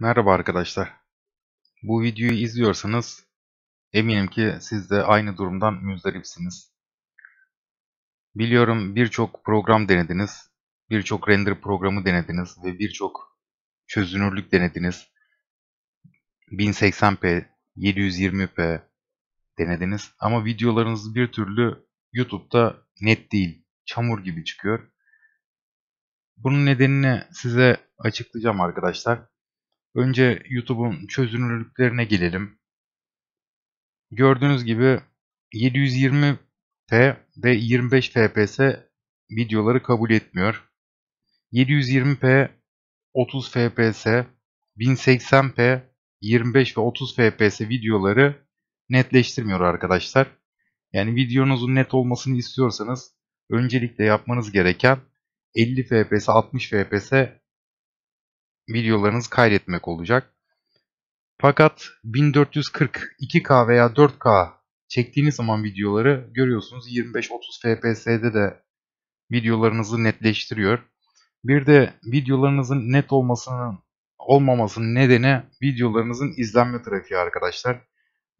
Merhaba arkadaşlar. Bu videoyu izliyorsanız eminim ki siz de aynı durumdan müzdaripsiniz. Biliyorum birçok program denediniz, birçok render programı denediniz ve birçok çözünürlük denediniz. 1080p, 720p denediniz ama videolarınız bir türlü YouTube'da net değil, çamur gibi çıkıyor. Bunun nedenini size açıklayacağım arkadaşlar. Önce YouTube'un çözünürlüklerine gelelim. Gördüğünüz gibi 720p ve 25 fps videoları kabul etmiyor. 720p 30 fps, 1080p 25 ve 30 fps videoları netleştirmiyor arkadaşlar. Yani videonuzun net olmasını istiyorsanız öncelikle yapmanız gereken 50 fps 60 fps videolarınızı kaydetmek olacak. Fakat 1440 2K veya 4K çektiğiniz zaman videoları görüyorsunuz 25-30 FPS'de de videolarınızı netleştiriyor. Bir de videolarınızın net olmasının olmamasının nedeni videolarınızın izlenme trafiği arkadaşlar.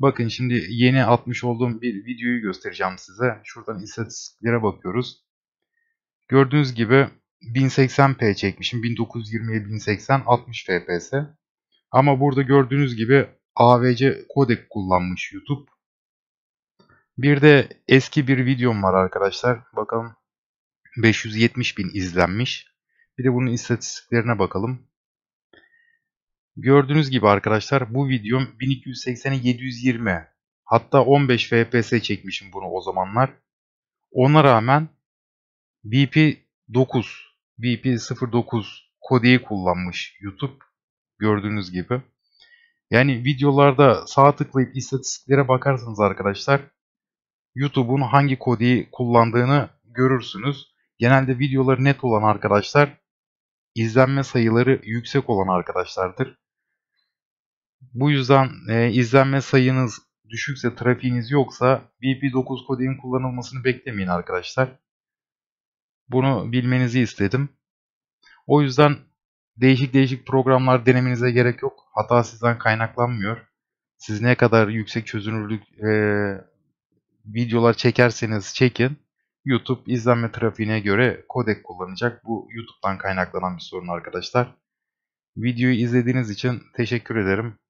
Bakın şimdi yeni atmış olduğum bir videoyu göstereceğim size. Şuradan istatistiklere bakıyoruz. Gördüğünüz gibi 1080p çekmişim. 1920'ye 1080 60 fps. Ama burada gördüğünüz gibi AVC kodek kullanmış YouTube. Bir de eski bir videom var arkadaşlar. Bakalım 570 bin izlenmiş. Bir de bunun istatistiklerine bakalım. Gördüğünüz gibi arkadaşlar bu videom 1280'e 720. Hatta 15 FPS çekmişim bunu o zamanlar. Ona rağmen BP 9 VP09 kodeyi kullanmış YouTube gördüğünüz gibi. Yani videolarda sağa tıklayıp istatistiklere bakarsanız arkadaşlar YouTube'un hangi kodeyi kullandığını görürsünüz. Genelde videoları net olan arkadaşlar izlenme sayıları yüksek olan arkadaşlardır. Bu yüzden e, izlenme sayınız düşükse trafiğiniz yoksa VP9 kodeyin kullanılmasını beklemeyin arkadaşlar. Bunu bilmenizi istedim. O yüzden değişik değişik programlar denemenize gerek yok. Hata sizden kaynaklanmıyor. Siz ne kadar yüksek çözünürlük e, videolar çekerseniz çekin. YouTube izlenme trafiğine göre kodek kullanacak. Bu YouTube'dan kaynaklanan bir sorun arkadaşlar. Videoyu izlediğiniz için teşekkür ederim.